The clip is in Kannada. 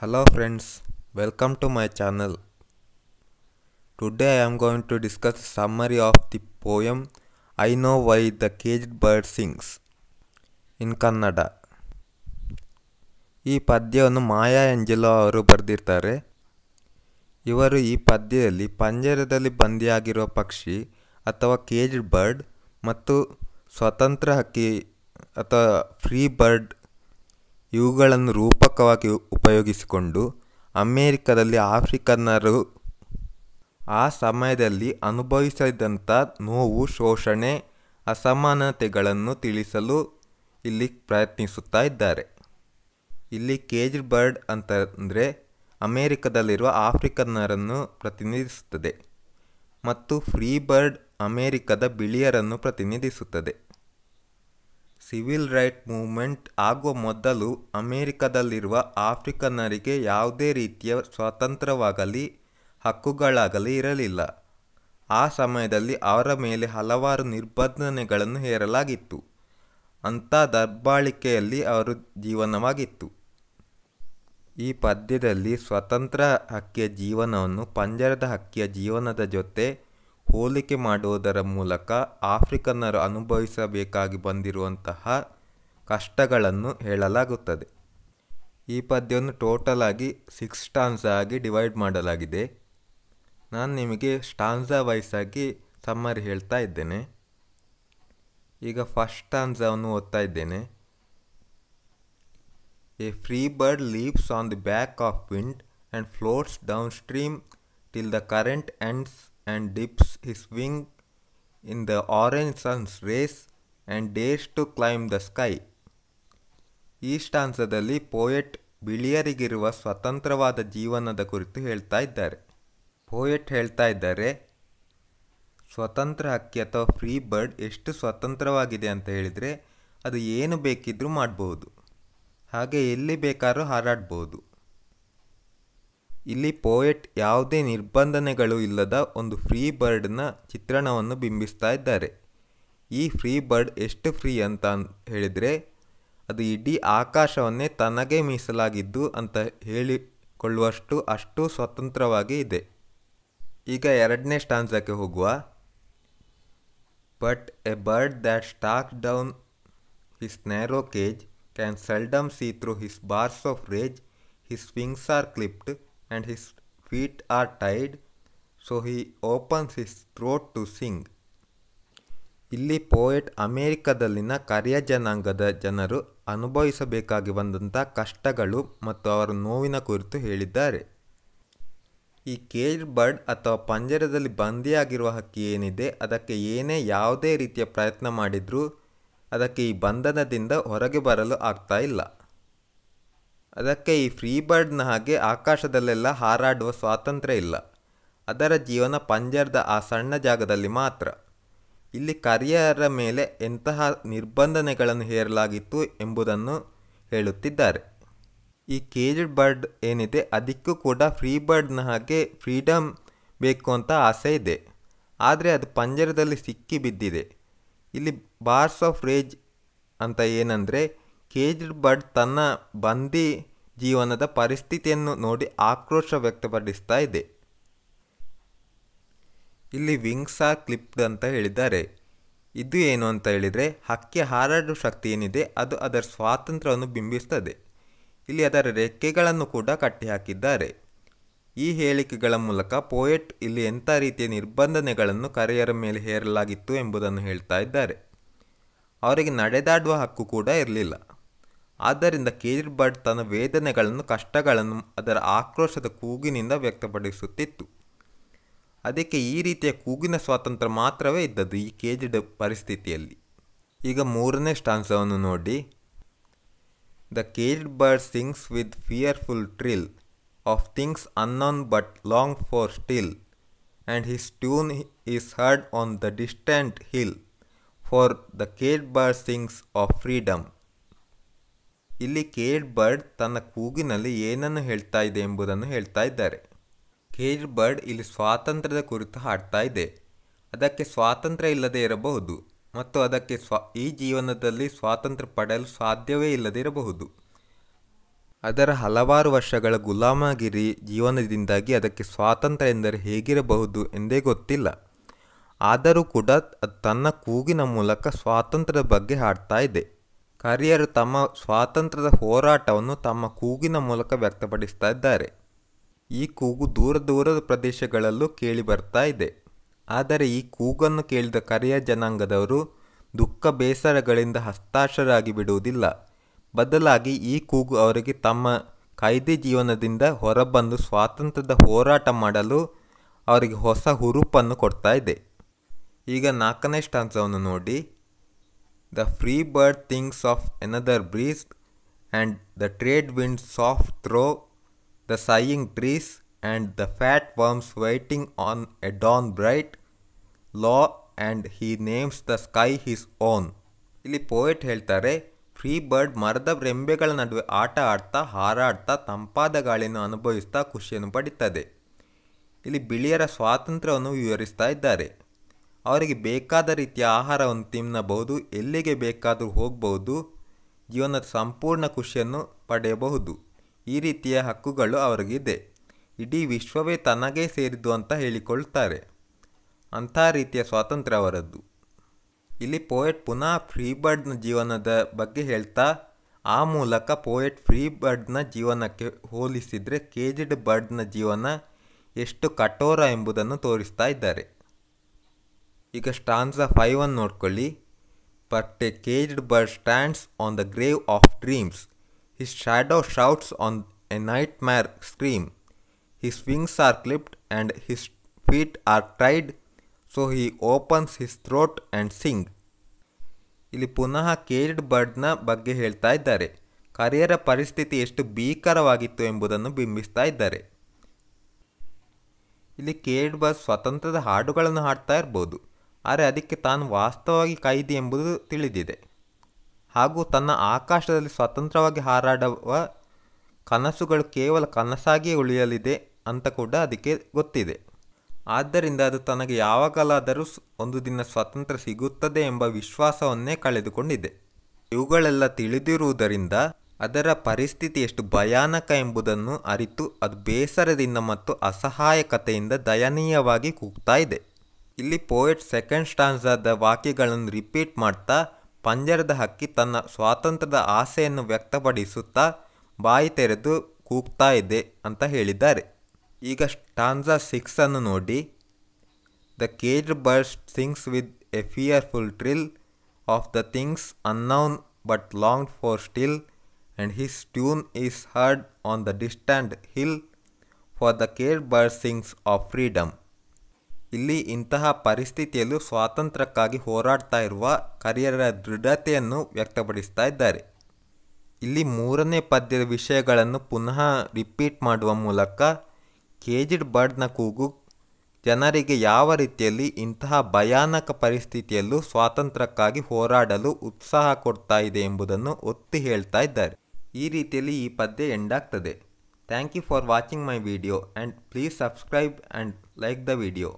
Hello friends, welcome to my channel. Today I am going to discuss summary of the poem I Know Why the Caged Bird Sings in Kannada. ಈ ಪದ್ಯವನ್ನು ಮಾಯಾ ಎಂಜಲೋ ಅವರು ಬರೆದಿರ್ತಾರೆ ಇವರು ಈ ಪದ್ಯದಲ್ಲಿ ಪಂಜರದಲ್ಲಿ ಬಂದಿಯಾಗಿರುವ ಪಕ್ಷಿ ಅಥವಾ ಕೇಜ್ಡ್ ಬರ್ಡ್ ಮತ್ತು ಸ್ವತಂತ್ರ ಹಕ್ಕಿ ಅಥವಾ ಫ್ರೀ ಬರ್ಡ್ ಇವುಗಳನ್ನು ರೂಪಕವಾಗಿ ಉಪಯೋಗಿಸಿಕೊಂಡು ಅಮೇರಿಕದಲ್ಲಿ ಆಫ್ರಿಕನ್ನರು ಆ ಸಮಯದಲ್ಲಿ ಅನುಭವಿಸಿದಂಥ ನೋವು ಶೋಷಣೆ ಅಸಮಾನತೆಗಳನ್ನು ತಿಳಿಸಲು ಇಲ್ಲಿ ಪ್ರಯತ್ನಿಸುತ್ತಾ ಇದ್ದಾರೆ ಇಲ್ಲಿ ಕೇಜ್ ಬರ್ಡ್ ಅಂತಂದರೆ ಅಮೇರಿಕದಲ್ಲಿರುವ ಆಫ್ರಿಕನ್ನರನ್ನು ಪ್ರತಿನಿಧಿಸುತ್ತದೆ ಮತ್ತು ಫ್ರೀ ಬರ್ಡ್ ಅಮೇರಿಕದ ಬಿಳಿಯರನ್ನು ಪ್ರತಿನಿಧಿಸುತ್ತದೆ ಸಿವಿಲ್ ರೈಟ್ ಮೂವ್ಮೆಂಟ್ ಆಗುವ ಮೊದಲು ಅಮೆರಿಕದಲ್ಲಿರುವ ಆಫ್ರಿಕನ್ನರಿಗೆ ಯಾವುದೇ ರೀತಿಯ ಸ್ವಾತಂತ್ರ್ಯವಾಗಲಿ ಹಕ್ಕುಗಳಾಗಲಿ ಇರಲಿಲ್ಲ ಆ ಸಮಯದಲ್ಲಿ ಅವರ ಮೇಲೆ ಹಲವಾರು ನಿರ್ಬಂಧನೆಗಳನ್ನು ಹೇರಲಾಗಿತ್ತು ಅಂಥ ದರ್ಬಾಳಿಕೆಯಲ್ಲಿ ಅವರು ಜೀವನವಾಗಿತ್ತು ಈ ಪದ್ಯದಲ್ಲಿ ಸ್ವತಂತ್ರ ಹಕ್ಕಿಯ ಜೀವನವನ್ನು ಪಂಜರದ ಹಕ್ಕಿಯ ಜೀವನದ ಜೊತೆ ಹೋಲಿಕೆ ಮಾಡುವುದರ ಮೂಲಕ ಆಫ್ರಿಕನ್ನರು ಅನುಭವಿಸಬೇಕಾಗಿ ಬಂದಿರುವಂತಹ ಕಷ್ಟಗಳನ್ನು ಹೇಳಲಾಗುತ್ತದೆ ಈ ಪದ್ಯವನ್ನು ಟೋಟಲ್ ಆಗಿ ಸಿಕ್ಸ್ ಸ್ಟಾನ್ಸ್ ಆಗಿ ಡಿವೈಡ್ ಮಾಡಲಾಗಿದೆ ನಾನು ನಿಮಗೆ ಸ್ಟಾನ್ಸಾ ಆಗಿ ಸಮ್ಮರಿ ಹೇಳ್ತಾ ಇದ್ದೇನೆ ಈಗ ಫಸ್ಟ್ ಸ್ಟಾನ್ಸಾವನ್ನು ಓದ್ತಾ ಇದ್ದೇನೆ a free bird leaves on the back of wind and floats downstream till the current ends and dips his wing in the orange sun's rays and dares to climb the sky. ಈ ಸ್ಟಾನ್ಸದಲ್ಲಿ ಪೋಯೆಟ್ ಬಿಳಿಯರಿಗಿರುವ ಸ್ವತಂತ್ರವಾದ ಜೀವನದ ಕುರಿತು ಹೇಳ್ತಾ ಇದ್ದಾರೆ ಪೋಯೆಟ್ ಹೇಳ್ತಾ ಇದ್ದಾರೆ ಸ್ವತಂತ್ರ ಹಕ್ಕಿ ಅಥವಾ ಫ್ರೀ ಬರ್ಡ್ ಎಷ್ಟು ಸ್ವತಂತ್ರವಾಗಿದೆ ಅಂತ ಹೇಳಿದರೆ ಅದು ಏನು ಬೇಕಿದ್ದರೂ ಮಾಡಬಹುದು ಹಾಗೆ ಎಲ್ಲಿ ಬೇಕಾದ್ರೂ ಹಾರಾಡ್ಬೋದು ಇಲ್ಲಿ ಪೋಯೆಟ್ ಯಾವುದೇ ನಿರ್ಬಂಧನೆಗಳು ಇಲ್ಲದ ಒಂದು ಫ್ರೀ ಬರ್ಡ್ನ ಚಿತ್ರಣವನ್ನು ಬಿಂಬಿಸ್ತಾ ಇದ್ದಾರೆ ಈ ಫ್ರೀ ಬರ್ಡ್ ಎಷ್ಟು ಫ್ರೀ ಅಂತ ಹೇಳಿದರೆ ಅದು ಇಡೀ ಆಕಾಶವನ್ನೇ ತನಗೆ ಮೀಸಲಾಗಿದ್ದು ಅಂತ ಹೇಳಿಕೊಳ್ಳುವಷ್ಟು ಅಷ್ಟು ಸ್ವತಂತ್ರವಾಗಿ ಇದೆ ಈಗ ಎರಡನೇ ಸ್ಟಾನ್ಸಕ್ಕೆ ಹೋಗುವ but a bird that stalk down his narrow cage can seldom see through his bars of rage his wings are clipped and his feet are tied, so he opens his throat to sing. ಇಲ್ಲಿ ಪೋಯೆಟ್ ಅಮೇರಿಕದಲ್ಲಿನ ಕಾರ್ಯ ಜನಾಂಗದ ಜನರು ಅನುಭವಿಸಬೇಕಾಗಿ ಬಂದಂಥ ಕಷ್ಟಗಳು ಮತ್ತು ಅವರ ನೋವಿನ ಕುರಿತು ಹೇಳಿದ್ದಾರೆ ಈ ಕೇಜ್ ಬರ್ಡ್ ಅಥವಾ ಪಂಜರದಲ್ಲಿ ಬಂದಿಯಾಗಿರುವ ಹಕ್ಕಿ ಏನಿದೆ ಅದಕ್ಕೆ ಏನೇ ಯಾವುದೇ ರೀತಿಯ ಪ್ರಯತ್ನ ಮಾಡಿದರೂ ಅದಕ್ಕೆ ಈ ಬಂಧನದಿಂದ ಹೊರಗೆ ಬರಲು ಆಗ್ತಾ ಇಲ್ಲ ಅದಕ್ಕೆ ಈ ಫ್ರೀ ಬರ್ಡ್ನ ಹಾಗೆ ಆಕಾಶದಲ್ಲೆಲ್ಲ ಹಾರಾಡುವ ಸ್ವಾತಂತ್ರ್ಯ ಇಲ್ಲ ಅದರ ಜೀವನ ಪಂಜರದ ಆ ಸಣ್ಣ ಜಾಗದಲ್ಲಿ ಮಾತ್ರ ಇಲ್ಲಿ ಕರಿಯರ ಮೇಲೆ ಎಂತಹ ನಿರ್ಬಂಧನೆಗಳನ್ನು ಹೇರಲಾಗಿತ್ತು ಎಂಬುದನ್ನು ಹೇಳುತ್ತಿದ್ದಾರೆ ಈ ಕೇಜ್ಡ್ ಬರ್ಡ್ ಏನಿದೆ ಅದಕ್ಕೂ ಕೂಡ ಫ್ರೀ ಬರ್ಡ್ನ ಹಾಗೆ ಫ್ರೀಡಮ್ ಬೇಕು ಅಂತ ಆಸೆ ಇದೆ ಆದರೆ ಅದು ಪಂಜರದಲ್ಲಿ ಸಿಕ್ಕಿ ಬಿದ್ದಿದೆ ಇಲ್ಲಿ ಬಾರ್ಸ್ ಆಫ್ ರೇಜ್ ಅಂತ ಏನಂದರೆ ಕೇಜ್ರಿಬಾಡ್ ತನ್ನ ಬಂದಿ ಜೀವನದ ಪರಿಸ್ಥಿತಿಯನ್ನು ನೋಡಿ ಆಕ್ರೋಶ ವ್ಯಕ್ತಪಡಿಸ್ತಾ ಇದೆ ಇಲ್ಲಿ ವಿಂಗ್ಸ್ ಆರ್ ಕ್ಲಿಪ್ಡ್ ಅಂತ ಹೇಳಿದ್ದಾರೆ ಇದು ಏನು ಅಂತ ಹೇಳಿದರೆ ಹಕ್ಕಿ ಹಾರಾಡುವ ಶಕ್ತಿ ಏನಿದೆ ಅದು ಅದರ ಸ್ವಾತಂತ್ರ್ಯವನ್ನು ಬಿಂಬಿಸ್ತದೆ ಇಲ್ಲಿ ಅದರ ರೆಕ್ಕೆಗಳನ್ನು ಕೂಡ ಕಟ್ಟಿಹಾಕಿದ್ದಾರೆ ಈ ಹೇಳಿಕೆಗಳ ಮೂಲಕ ಪೋಯೆಟ್ ಇಲ್ಲಿ ಎಂಥ ರೀತಿಯ ನಿರ್ಬಂಧನೆಗಳನ್ನು ಕರೆಯರ ಮೇಲೆ ಹೇರಲಾಗಿತ್ತು ಎಂಬುದನ್ನು ಹೇಳ್ತಾ ಇದ್ದಾರೆ ಅವರಿಗೆ ನಡೆದಾಡುವ ಹಕ್ಕು ಕೂಡ ಇರಲಿಲ್ಲ ಆದ್ದರಿಂದ ಕೇಜ್ರಿಬಾಡ್ ತನ್ನ ವೇದನೆಗಳನ್ನು ಕಷ್ಟಗಳನ್ನು ಅದರ ಆಕ್ರೋಶದ ಕೂಗಿನಿಂದ ವ್ಯಕ್ತಪಡಿಸುತ್ತಿತ್ತು ಅದಕ್ಕೆ ಈ ರೀತಿಯ ಕೂಗಿನ ಸ್ವಾತಂತ್ರ್ಯ ಮಾತ್ರವೇ ಇದ್ದದ್ದು ಈ ಕೇಜ್ಡ್ ಪರಿಸ್ಥಿತಿಯಲ್ಲಿ ಈಗ ಮೂರನೇ ಸ್ಟಾನ್ಸವನ್ನು ನೋಡಿ the caged bird sings with fearful trill of things unknown but long for still and his tune is heard on the distant hill for the caged bird sings of freedom ಇಲ್ಲಿ ಕೇರ್ ಬರ್ಡ್ ತನ್ನ ಕೂಗಿನಲ್ಲಿ ಏನನ್ನು ಹೇಳ್ತಾ ಇದೆ ಎಂಬುದನ್ನು ಹೇಳ್ತಾ ಇದ್ದಾರೆ ಕೇರ್ ಬರ್ಡ್ ಇಲ್ಲಿ ಸ್ವಾತಂತ್ರ್ಯದ ಕುರಿತು ಹಾಡ್ತಾ ಇದೆ ಅದಕ್ಕೆ ಸ್ವಾತಂತ್ರ್ಯ ಇಲ್ಲದೇ ಇರಬಹುದು ಮತ್ತು ಅದಕ್ಕೆ ಸ್ವ ಈ ಜೀವನದಲ್ಲಿ ಸ್ವಾತಂತ್ರ್ಯ ಪಡೆಯಲು ಸಾಧ್ಯವೇ ಇಲ್ಲದೇ ಇರಬಹುದು ಅದರ ಹಲವಾರು ವರ್ಷಗಳ ಗುಲಾಮಗಿರಿ ಜೀವನದಿಂದಾಗಿ ಅದಕ್ಕೆ ಸ್ವಾತಂತ್ರ್ಯ ಎಂದರೆ ಹೇಗಿರಬಹುದು ಎಂದೇ ಗೊತ್ತಿಲ್ಲ ಆದರೂ ಕೂಡ ತನ್ನ ಕೂಗಿನ ಮೂಲಕ ಸ್ವಾತಂತ್ರ್ಯದ ಬಗ್ಗೆ ಹಾಡ್ತಾ ಇದೆ ಕರಿಯರು ತಮ್ಮ ಸ್ವಾತಂತ್ರ್ಯದ ಹೋರಾಟವನ್ನು ತಮ್ಮ ಕೂಗಿನ ಮೂಲಕ ವ್ಯಕ್ತಪಡಿಸ್ತಾ ಇದ್ದಾರೆ ಈ ಕೂಗು ದೂರ ದೂರದ ಪ್ರದೇಶಗಳಲ್ಲೂ ಕೇಳಿಬರ್ತಾ ಇದೆ ಆದರೆ ಈ ಕೂಗನ್ನು ಕೇಳಿದ ಕರಿಯ ಜನಾಂಗದವರು ದುಃಖ ಬೇಸರಗಳಿಂದ ಹಸ್ತಾಕ್ಷರಾಗಿ ಬಿಡುವುದಿಲ್ಲ ಬದಲಾಗಿ ಈ ಕೂಗು ಅವರಿಗೆ ತಮ್ಮ ಕೈದಿ ಜೀವನದಿಂದ ಹೊರಬಂದು ಸ್ವಾತಂತ್ರ್ಯದ ಹೋರಾಟ ಮಾಡಲು ಅವರಿಗೆ ಹೊಸ ಹುರುಪನ್ನು ಕೊಡ್ತಾ ಇದೆ ಈಗ ನಾಲ್ಕನೇ ಸ್ಟಾನ್ಸವನ್ನು ನೋಡಿ The free bird thinks of another breeze, and the trade wind's soft throw, the sighing trees, and the fat worms waiting on a dawn bright. Law and he names the sky his own. ಇಲ್ಲಿ ಪೋಯೆಟ್ ಹೇಳ್ತಾರೆ ಫ್ರೀ ಬರ್ಡ್ ಮರದ ರೆಂಬೆಗಳ ನಡುವೆ ಆಟ ಆಡ್ತಾ ಹಾರಾಡ್ತಾ ತಂಪಾದ ಗಾಳಿಯನ್ನು ಅನುಭವಿಸ್ತಾ ಖುಷಿಯನ್ನು ಪಡಿತದೆ ಇಲ್ಲಿ ಬಿಳಿಯರ ಸ್ವಾತಂತ್ರ್ಯವನ್ನು ವಿವರಿಸ್ತಾ ಇದ್ದಾರೆ ಅವರಿಗೆ ಬೇಕಾದ ರೀತಿಯ ಆಹಾರವನ್ನು ತಿನ್ನಬಹುದು ಎಲ್ಲಿಗೆ ಬೇಕಾದರೂ ಹೋಗಬಹುದು ಜೀವನದ ಸಂಪೂರ್ಣ ಖುಷಿಯನ್ನು ಪಡೆಯಬಹುದು ಈ ರೀತಿಯ ಹಕ್ಕುಗಳು ಅವರಿಗಿದೆ ಇಡೀ ವಿಶ್ವವೇ ತನಗೇ ಸೇರಿದ್ದು ಅಂತ ಹೇಳಿಕೊಳ್ತಾರೆ ಅಂಥ ರೀತಿಯ ಸ್ವಾತಂತ್ರ್ಯ ಅವರದ್ದು ಇಲ್ಲಿ ಪೋಯೆಟ್ ಪುನಃ ಫ್ರೀ ಬರ್ಡ್ನ ಜೀವನದ ಬಗ್ಗೆ ಹೇಳ್ತಾ ಆ ಮೂಲಕ ಪೋಯೆಟ್ ಫ್ರೀ ಬರ್ಡ್ನ ಜೀವನಕ್ಕೆ ಹೋಲಿಸಿದರೆ ಕೇಜಿಡ್ ಬರ್ಡ್ನ ಜೀವನ ಎಷ್ಟು ಕಠೋರ ಎಂಬುದನ್ನು ತೋರಿಸ್ತಾ ಇದ್ದಾರೆ ಈಗ ಸ್ಟಾನ್ಸ ಒನ್ ನೋಡ್ಕೊಳ್ಳಿ but a caged bird stands on the grave of dreams his shadow shouts on a nightmare scream his wings are clipped and his feet are ಟ್ರೈಡ್ so he opens his throat and sing ಇಲ್ಲಿ ಪುನಃ ಕೇಜ್ಡ್ ಬರ್ಡ್ನ ಬಗ್ಗೆ ಹೇಳ್ತಾ ಇದ್ದಾರೆ ಕರಿಯರ ಪರಿಸ್ಥಿತಿ ಎಷ್ಟು ಭೀಕರವಾಗಿತ್ತು ಎಂಬುದನ್ನು ಬಿಂಬಿಸ್ತಾ ಇದ್ದಾರೆ ಇಲ್ಲಿ ಕೇಡ್ ಬರ್ಡ್ ಸ್ವತಂತ್ರದ ಹಾಡುಗಳನ್ನು ಹಾಡ್ತಾ ಇರ್ಬೋದು ಆದರೆ ಅದಕ್ಕೆ ತಾನು ವಾಸ್ತವವಾಗಿ ಕೈದಿ ಎಂಬುದು ತಿಳಿದಿದೆ ಹಾಗೂ ತನ್ನ ಆಕಾಶದಲ್ಲಿ ಸ್ವತಂತ್ರವಾಗಿ ಹಾರಾಡುವ ಕನಸುಗಳು ಕೇವಲ ಕನಸಾಗಿಯೇ ಉಳಿಯಲಿದೆ ಅಂತ ಕೂಡ ಅದಕ್ಕೆ ಗೊತ್ತಿದೆ ಆದ್ದರಿಂದ ಅದು ತನಗೆ ಯಾವಾಗಲಾದರೂ ಒಂದು ದಿನ ಸ್ವತಂತ್ರ ಸಿಗುತ್ತದೆ ಎಂಬ ವಿಶ್ವಾಸವನ್ನೇ ಕಳೆದುಕೊಂಡಿದೆ ಇವುಗಳೆಲ್ಲ ತಿಳಿದಿರುವುದರಿಂದ ಅದರ ಪರಿಸ್ಥಿತಿ ಎಷ್ಟು ಭಯಾನಕ ಎಂಬುದನ್ನು ಅರಿತು ಅದು ಬೇಸರದಿಂದ ಮತ್ತು ಅಸಹಾಯಕತೆಯಿಂದ ದಯನೀಯವಾಗಿ ಕೂಗ್ತಾ ಇದೆ ಇಲ್ಲಿ ಪೋಯೆಟ್ ಸೆಕೆಂಡ್ ಸ್ಟಾನ್ಸಾದ ವಾಕ್ಯಗಳನ್ನು ರಿಪೀಟ್ ಮಾಡ್ತಾ ಪಂಜರದ ಹಕ್ಕಿ ತನ್ನ ಸ್ವಾತಂತ್ರ್ಯದ ಆಸೆಯನ್ನು ವ್ಯಕ್ತಪಡಿಸುತ್ತಾ ಬಾಯಿ ತೆರೆದು ಕೂಗ್ತಾ ಇದೆ ಅಂತ ಹೇಳಿದ್ದಾರೆ ಈಗ ಸ್ಟಾನ್ಸಾ ಸಿಕ್ಸನ್ನು ನೋಡಿ the cage bird sings with a fearful trill of the things unknown but long for still and his tune is heard on the distant hill for the ಕೇರ್ ಬರ್ಡ್ ಸಿಂಗ್ಸ್ ಆಫ್ ಫ್ರೀಡಮ್ ಇಲ್ಲಿ ಇಂತಹ ಪರಿಸ್ಥಿತಿಯಲ್ಲೂ ಸ್ವಾತಂತ್ರ್ಯಕ್ಕಾಗಿ ಹೋರಾಡ್ತಾ ಇರುವ ಕರಿಯರ ದೃಢತೆಯನ್ನು ವ್ಯಕ್ತಪಡಿಸ್ತಾ ಇದ್ದಾರೆ ಇಲ್ಲಿ ಮೂರನೇ ಪದ್ಯದ ವಿಷಯಗಳನ್ನು ಪುನಃ ರಿಪೀಟ್ ಮಾಡುವ ಮೂಲಕ ಕೇಜಿಡ್ ಬರ್ಡ್ನ ಕೂಗು ಜನರಿಗೆ ಯಾವ ರೀತಿಯಲ್ಲಿ ಇಂತಹ ಭಯಾನಕ ಪರಿಸ್ಥಿತಿಯಲ್ಲೂ ಸ್ವಾತಂತ್ರ್ಯಕ್ಕಾಗಿ ಹೋರಾಡಲು ಉತ್ಸಾಹ ಕೊಡ್ತಾ ಇದೆ ಎಂಬುದನ್ನು ಒತ್ತಿ ಹೇಳ್ತಾ ಇದ್ದಾರೆ ಈ ರೀತಿಯಲ್ಲಿ ಈ ಪದ್ಯ ಎಂಡಾಗ್ತದೆ thank you for watching my video and please subscribe and like the video